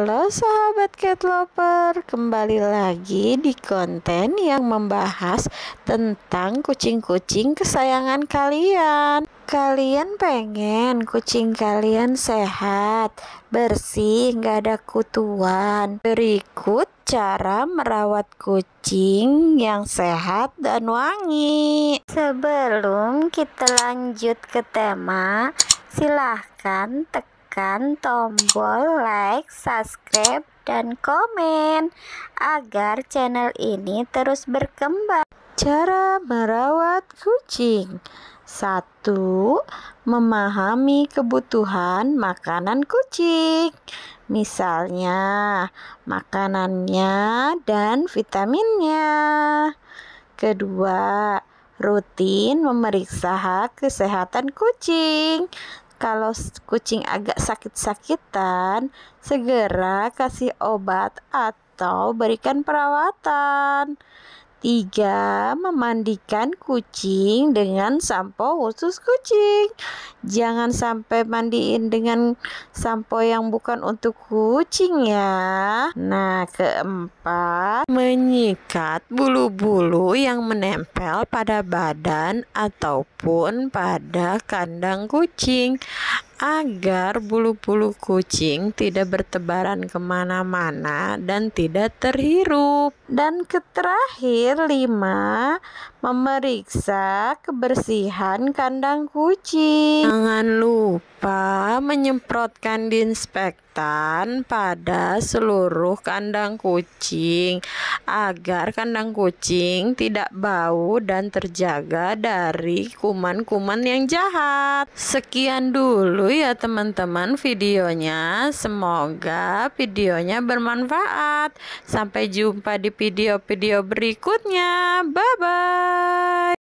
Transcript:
Halo sahabat cat lover, kembali lagi di konten yang membahas tentang kucing-kucing kesayangan kalian. Kalian pengen kucing kalian sehat, bersih, nggak ada kutuan. Berikut cara merawat kucing yang sehat dan wangi. Sebelum kita lanjut ke tema, silahkan tekan tekan tombol like, subscribe, dan komen agar channel ini terus berkembang. Cara merawat kucing 1. Memahami kebutuhan makanan kucing Misalnya makanannya dan vitaminnya Kedua, rutin memeriksa kesehatan kucing kalau kucing agak sakit-sakitan, segera kasih obat atau berikan perawatan. 3. Memandikan kucing dengan sampo khusus kucing. Jangan sampai mandiin dengan sampo yang bukan untuk kucing ya. Nah, keempat, menyikat bulu-bulu yang menempel pada badan ataupun pada kandang kucing agar bulu-bulu kucing tidak bertebaran kemana-mana dan tidak terhirup. Dan terakhir, lima, memeriksa kebersihan kandang kucing. Jangan lupa lupa menyemprotkan disinfektan pada seluruh kandang kucing agar kandang kucing tidak bau dan terjaga dari kuman-kuman yang jahat. Sekian dulu ya teman-teman videonya. Semoga videonya bermanfaat. Sampai jumpa di video-video berikutnya. Bye bye.